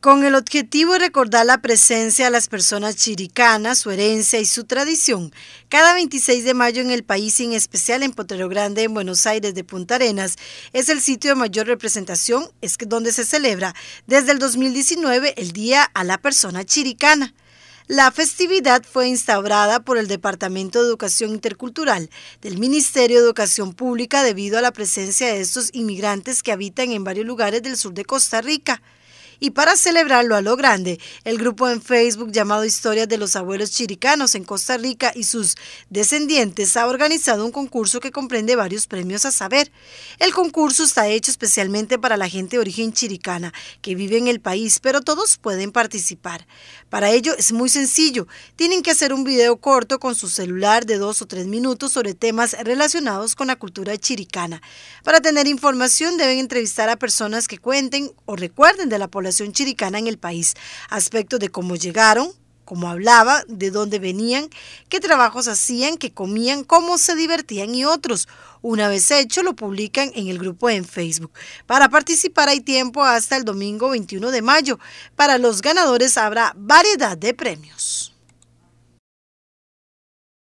con el objetivo de recordar la presencia de las personas chiricanas, su herencia y su tradición. Cada 26 de mayo en el país en especial en Potrero Grande, en Buenos Aires de Punta Arenas, es el sitio de mayor representación, es donde se celebra desde el 2019 el Día a la Persona Chiricana. La festividad fue instaurada por el Departamento de Educación Intercultural del Ministerio de Educación Pública debido a la presencia de estos inmigrantes que habitan en varios lugares del sur de Costa Rica. Y para celebrarlo a lo grande, el grupo en Facebook llamado Historias de los Abuelos Chiricanos en Costa Rica y sus descendientes ha organizado un concurso que comprende varios premios a saber. El concurso está hecho especialmente para la gente de origen chiricana que vive en el país, pero todos pueden participar. Para ello es muy sencillo, tienen que hacer un video corto con su celular de dos o tres minutos sobre temas relacionados con la cultura chiricana. Para tener información deben entrevistar a personas que cuenten o recuerden de la población chiricana en el país, aspectos de cómo llegaron, cómo hablaba, de dónde venían, qué trabajos hacían, qué comían, cómo se divertían y otros. Una vez hecho, lo publican en el grupo en Facebook. Para participar hay tiempo hasta el domingo 21 de mayo. Para los ganadores habrá variedad de premios.